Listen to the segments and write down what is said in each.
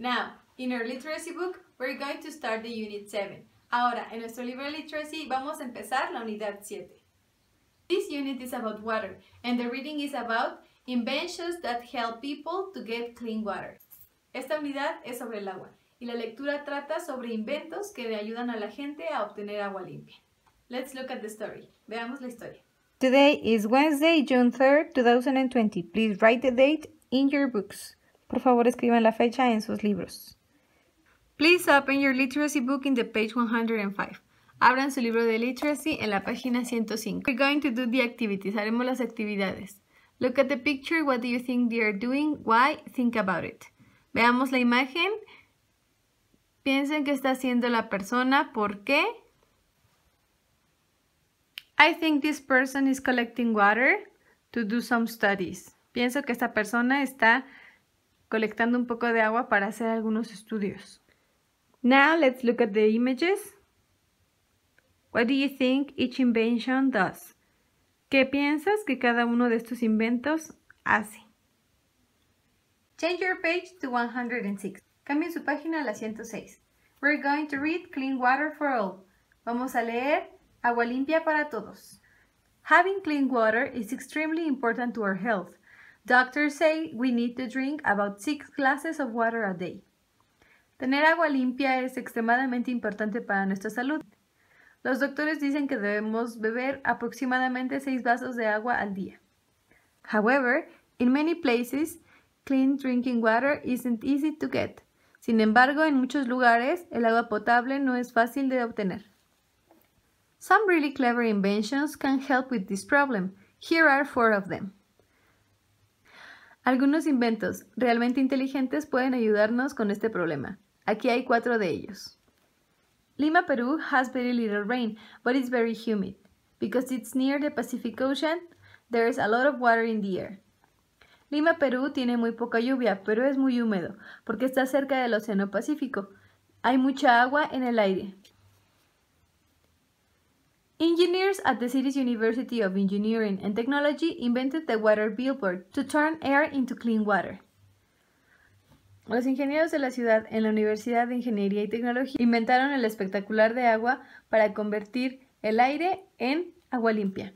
Now, in our literacy book, we're going to start the unit 7. Ahora, en nuestro libro de literacy vamos a empezar la unidad 7. This unit is about water, and the reading is about inventions that help people to get clean water. Esta unidad es sobre el agua, y la lectura trata sobre inventos que le ayudan a la gente a obtener agua limpia. Let's look at the story. Veamos la historia. Today is Wednesday, June 3rd, 2020. Please write the date in your books. Por favor, escriban la fecha en sus libros. Please open your literacy book in the page 105. Abran su libro de literacy en la página 105. We're going to do the activities. Haremos las actividades. Look at the picture. What do you think they are doing? Why? Think about it. Veamos la imagen. Piensen qué está haciendo la persona. ¿Por qué? I think this person is collecting water to do some studies. Pienso que esta persona está colectando un poco de agua para hacer algunos estudios. Now let's look at the images. What do you think each invention does? ¿Qué piensas que cada uno de estos inventos hace? Change your page to 106. Cambia su página a la 106. We're going to read Clean Water for All. Vamos a leer Agua limpia para todos. Having clean water is extremely important to our health. Doctors say we need to drink about six glasses of water a day. Tener agua limpia es extremadamente importante para nuestra salud. Los doctores dicen que debemos beber aproximadamente 6 vasos de agua al día. However, in many places, clean drinking water isn't easy to get. Sin embargo, en muchos lugares, el agua potable no es fácil de obtener. Some really clever inventions can help with this problem. Here are four of them. Algunos inventos realmente inteligentes pueden ayudarnos con este problema. Aquí hay cuatro de ellos. Lima, Perú, has very little rain, but it's very humid. Because it's near the Pacific Ocean, there is a lot of water in the air. Lima, Perú tiene muy poca lluvia, pero es muy húmedo, porque está cerca del Océano Pacífico. Hay mucha agua en el aire. Engineers at the city's University of Engineering and Technology invented the water billboard to turn air into clean water. Los ingenieros de la ciudad en la Universidad de Ingeniería y Tecnología inventaron el espectacular de agua para convertir el aire en agua limpia.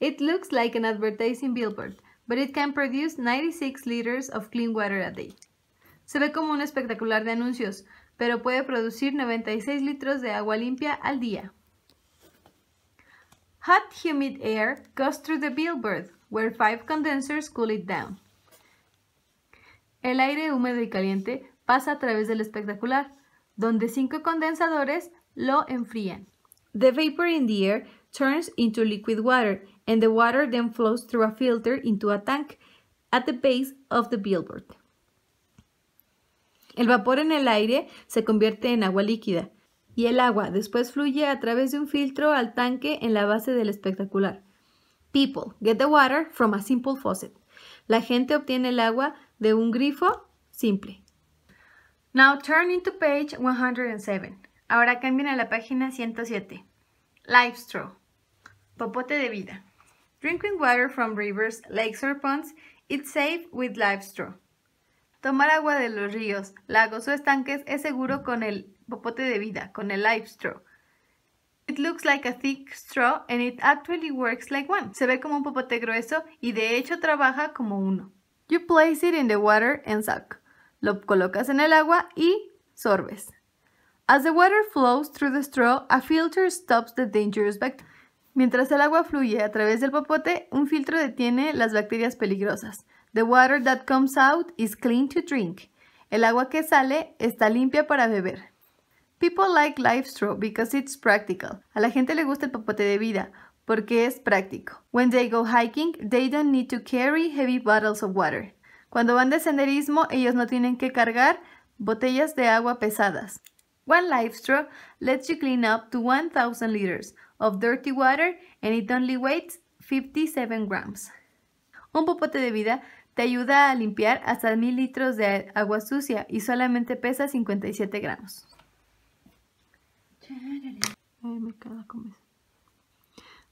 It looks like an advertising billboard, but it can produce 96 liters of clean water a day. Se ve como un espectacular de anuncios, pero puede producir 96 litros de agua limpia al día. Hot humid air goes through the billboard, where five condensers cool it down. El aire húmedo y caliente pasa a través del espectacular, donde cinco condensadores lo enfrían. The vapor in the air turns into liquid water, and the water then flows through a filter into a tank at the base of the billboard. El vapor en el aire se convierte en agua líquida y el agua después fluye a través de un filtro al tanque en la base del espectacular. People get the water from a simple faucet. La gente obtiene el agua de un grifo simple. Now turn into page 107. Ahora cambien a la página 107. Life straw. Popote de vida. Drinking water from rivers, lakes or ponds it's safe with live straw. Tomar agua de los ríos, lagos o estanques es seguro con el popote de vida, con el life straw. It looks like a thick straw and it actually works like one. Se ve como un popote grueso y de hecho trabaja como uno. You place it in the water and suck. Lo colocas en el agua y sorbes. As the water flows through the straw, a filter stops the dangerous bacteria. Mientras el agua fluye a través del popote, un filtro detiene las bacterias peligrosas. The water that comes out is clean to drink. El agua que sale está limpia para beber. People like life straw because it's practical. A la gente le gusta el papote de vida porque es práctico. When they go hiking, they don't need to carry heavy bottles of water. Cuando van de senderismo, ellos no tienen que cargar botellas de agua pesadas. One life straw lets you clean up to 1000 liters of dirty water and it only weighs 57 grams. Un popote de vida te ayuda a limpiar hasta 1000 litros de agua sucia y solamente pesa 57 gramos.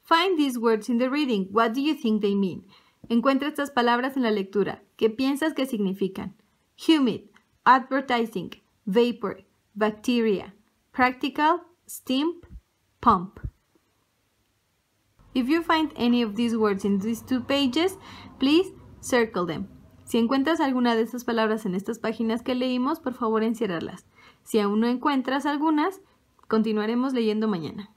Find these words in the reading. What do you think they mean? Encuentra estas palabras en la lectura. ¿Qué piensas que significan? Humid, advertising, vapor, bacteria, practical, steam, pump. If you find any of these words in these two pages, please circle them. Si encuentras alguna de estas palabras en estas páginas que leímos, por favor encierrarlas. Si aún no encuentras algunas, continuaremos leyendo mañana.